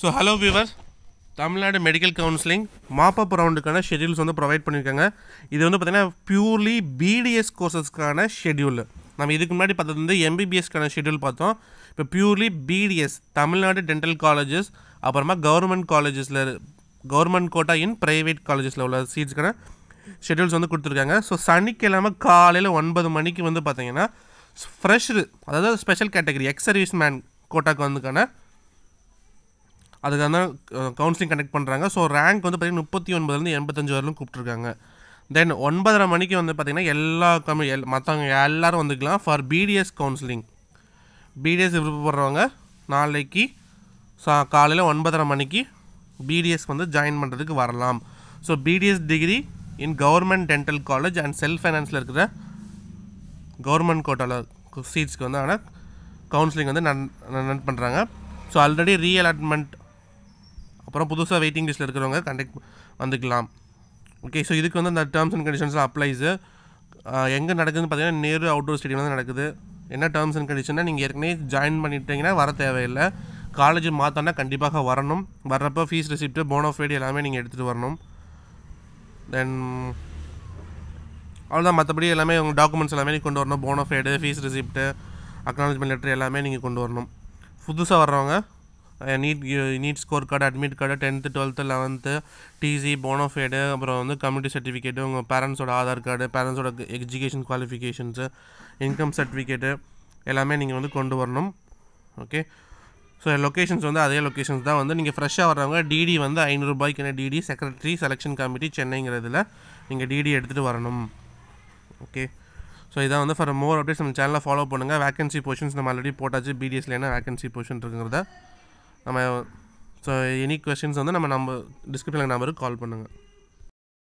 so hello viewer Tamil Nadu medical counselling mop up ரவுண்டுக்கான schedules வந்து provide பண்ணியிருக்காங்க இது வந்து பார்த்திங்கன்னா பியூர்லி பிடிஎஸ் கோர்சஸ்க்கான ஷெடியூல் நம்ம இதுக்கு முன்னாடி பார்த்தது வந்து எம்பிபிஎஸ்க்கான ஷெடியூல் பார்த்தோம் இப்போ purely BDS Tamil Nadu dental colleges அப்புறமா கவர்மெண்ட் காலேஜஸில் கவர்மெண்ட் கோட்டா இன் ப்ரைவேட் காலேஜஸில் உள்ள சீட்ஸ்க்கான ஷெடியூல்ஸ் வந்து கொடுத்துருக்காங்க ஸோ சனிக்கிழமை காலையில் ஒன்பது மணிக்கு வந்து பார்த்தீங்கன்னா ஃப்ரெஷ் அதாவது special category ex service man கோட்டாக்கு வந்துக்கான அதுக்காக தான் கவுன்சிலிங் கண்டக்ட் பண்ணுறாங்க ஸோ ரேங்க் வந்து பார்த்திங்கன்னா முப்பத்தி ஒன்பதுலேருந்து எண்பத்தஞ்சு வரலும் கூப்பிட்டுருக்காங்க தென் ஒன்பதரை மணிக்கு வந்து பார்த்திங்கன்னா எல்லா கம்மி எல் மற்றவங்க எல்லோரும் வந்துக்கலாம் ஃபார் பிடிஎஸ் கவுன்சிலிங் பிடிஎஸ் விருப்பப்படுறவங்க நாளைக்கு சா காலையில் ஒன்பதரை மணிக்கு பிடிஎஸ் வந்து ஜாயின் பண்ணுறதுக்கு வரலாம் so BDS degree in government dental college and self ஃபைனான்ஸில் இருக்கிற கவர்மெண்ட் கோட்டாவில் சீட்ஸ்க்கு வந்து ஆனால் கவுன்சிலிங் வந்து நன் நன் பண்ணுறாங்க ஸோ ஆல்ரெடி ரீஅலாட்மெண்ட் அப்புறம் புதுசாக வெயிட்டிங் லிஸ்ட்டில் இருக்கிறவங்க கண்டெக்ட் வந்துக்கலாம் ஓகே ஸோ இதுக்கு வந்து அந்த டேர்ம்ஸ் அண்ட் கண்டிஷன்ஸ்லாம் அப்ளைஸு எங்கே நடக்குதுன்னு பார்த்தீங்கன்னா நேரு அவுடோர் ஸ்டேடியம் தான் நடக்குது என்ன டேர்ம்ஸ் அண்ட் கண்டிஷன்னா நீங்கள் ஏற்கனவே ஜாயின் பண்ணிட்டீங்கன்னா வர தேவையில்லை காலேஜ் மாற்றோன்னா கண்டிப்பாக வரணும் வர்றப்போ ஃபீஸ் ரெசிப்ட்டு போனோஃபைடு எல்லாமே நீங்கள் எடுத்துகிட்டு வரணும் தென் அவ்வளோதான் மற்றபடி எல்லாமே உங்கள் டாக்குமெண்ட்ஸ் எல்லாமே நீங்கள் கொண்டு வரணும் bonafide fees receipt acknowledgement letter எல்லாமே நீங்கள் கொண்டு வரணும் புதுசாக வர்றவங்க NEET NEET score card admit card tenth twelfth eleventh TC bonafide அப்புறம் வந்து கம்யூனிட்டி சர்டிஃபிகேட்டு உங்கள் பேரண்ட்ஸோட ஆதார் கார்டு பேரண்ட்ஸோட எஜுகேஷன் குவாலிஃபிகேஷன்ஸு இன்கம் சர்டிஃபிகேட்டு எல்லாமே நீங்கள் வந்து கொண்டு வரணும் ஓகே ஸோ லொக்கேஷன்ஸ் வந்து அதே லொக்கேஷன்ஸ் தான் வந்து நீங்கள் ஃப்ரெஷ்ஷாக வர்றவங்க டிடி வந்து ஐநூறுரூபாய்க்குன்னு டிடி செக்ரட்டரி செலெக்ஷன் கமிட்டி சென்னைங்கிறதுல நீங்கள் டிடி எடுத்துகிட்டு வரணும் ஓகே ஸோ இதான் வந்து ஃபார் மோர் அப்டேட்ஸ் நம்ம சேனலில் ஃபாலோ பண்ணுங்கள் வேக்கன்சி பொசிஷன்ஸ் நம்ம ஆல்ரெடி போட்டாச்சு பிடிஎஸ்ல வேக்கன்சி வேகன்சி பொசிஷன் இருக்குங்கிறத நம்ம ஸோ எனி கொஷின்ஸ் வந்து நம்ம நம்ம டிஸ்கிரிப்ஷனில் நம்பருக்கு கால் பண்ணுங்கள்